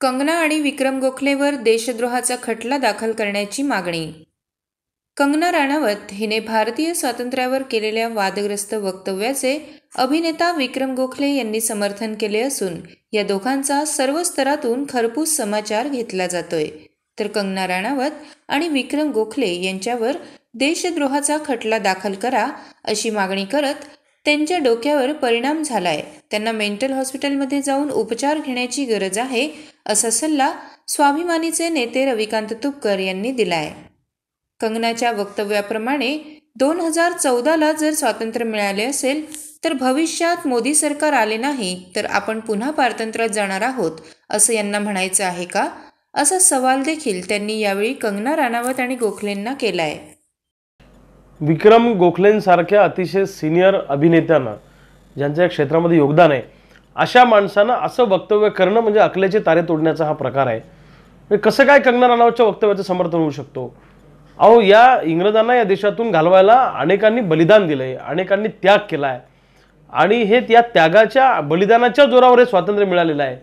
कंगना आणि विक्रम गोखलेवर देशद्रोहाचा खटला दाखल करण्याची मागणी कंगना राणावत हिने भारतीय स्वातंत्र्यावर केलेल्या वादग्रस्त वक्तव्याचे अभिनेता विक्रम गोखले यांनी समर्थन केले असून या दोघांचा सर्व स्तरातून खरपूस समाचार घेतला जातोय तर कंगना राणावत आणि विक्रम गोखले यांच्यावर देशद्रोहाचा खटला दाखल करा अशी मागणी करत त्यांच्या डोक्यावर परिणाम झाला आहे त्यांना मेंटल हॉस्पिटलमध्ये जाऊन उपचार घेण्याची गरज आहे असा सल्ला स्वाभिमानीचे नेते रविकांत तुपकर यांनी दिलाय कंगनाच्या वक्तव्याप्रमाणे दोन हजार चौदाला जर स्वातंत्र्य मिळाले असेल तर भविष्यात मोदी सरकार आले नाही तर आपण पुन्हा पारतंत्र्यात जाणार आहोत असं यांना म्हणायचं आहे का असा सवाल देखील त्यांनी यावेळी कंगना राणावत आणि गोखलेंना केलाय विक्रम गोखलेंसारख्या अतिशय सिनियर अभिनेत्यांना ज्यांचं या क्षेत्रामध्ये योगदान आहे अशा माणसानं असं वक्तव्य करणं म्हणजे अकल्याचे तारे तोडण्याचा हा प्रकार आहे म्हणजे कसं काय कंगना राणावतच्या वक्तव्याचं समर्थन होऊ शकतो अहो या इंग्रजांना या देशातून घालवायला अनेकांनी बलिदान दिलंय अनेकांनी त्याग केला आहे आणि हे त्या त्यागाच्या बलिदानाच्या जोरावर हे स्वातंत्र्य मिळालेलं आहे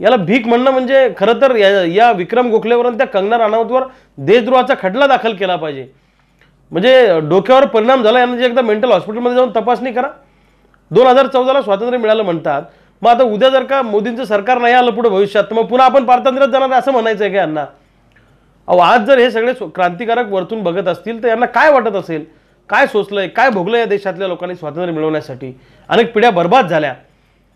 याला भीक म्हणणं म्हणजे खरं तर या, या विक्रम गोखलेवरून त्या कंगना राणावतवर देशद्रोहाचा खटला दाखल केला पाहिजे म्हणजे डोक्यावर परिणाम झाला यांना जे एकदा मेंटल हॉस्पिटलमध्ये जाऊन तपासणी करा दोन हजार चौदाला स्वातंत्र्य मिळालं म्हणतात मग आता उद्या जर का मोदींचं सरकार नाही आलं पुढे भविष्यात मग पुन्हा आपण पारतंत्र्यात जाणार असं म्हणायचं आहे का यांना अहो आज जर हे सगळे क्रांतिकारक वरतून बघत असतील तर यांना काय वाटत असेल काय सोचलंय काय भोगलं या देशातल्या लोकांनी स्वातंत्र्य मिळवण्यासाठी अनेक पिढ्या बर्बाद झाल्या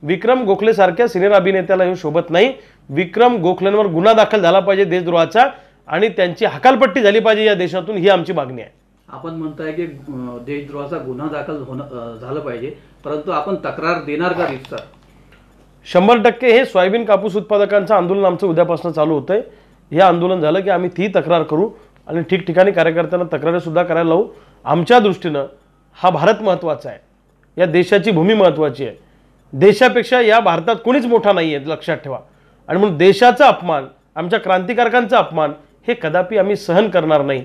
विक्रम गोखले सारख्या सिनियर अभिनेत्याला हे शोभत नाही विक्रम गोखलेंवर गुन्हा दाखल झाला पाहिजे देशद्रोहाचा आणि त्यांची हकालपट्टी झाली पाहिजे या देशातून ही आमची मागणी आहे आपण म्हणताय की देशद्रोहाचा गुन्हा दाखल झाला पाहिजे परंतु आपण तक्रार देणार का शंभर टक्के हे सोयाबीन कापूस उत्पादकांचं आंदोलन आमचं उद्यापासून चालू होतंय हे आंदोलन झालं की आम्ही ती तक्रार करू आणि ठिकठिकाणी कार्यकर्त्यांना सुद्धा करायला लावू आमच्या दृष्टीनं हा भारत महत्त्वाचा आहे या देशाची भूमी महत्त्वाची आहे देशापेक्षा या भारतात कोणीच मोठा नाही आहे लक्षात ठेवा आणि म्हणून देशाचा अपमान आमच्या क्रांतिकारकांचा अपमान हे कदापि आम्ही सहन करणार नाही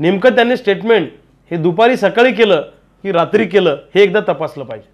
नेमकं त्यांनी स्टेटमेंट हे दुपारी सकाळी केलं की रात्री केलं हे एकदा तपासलं पाहिजे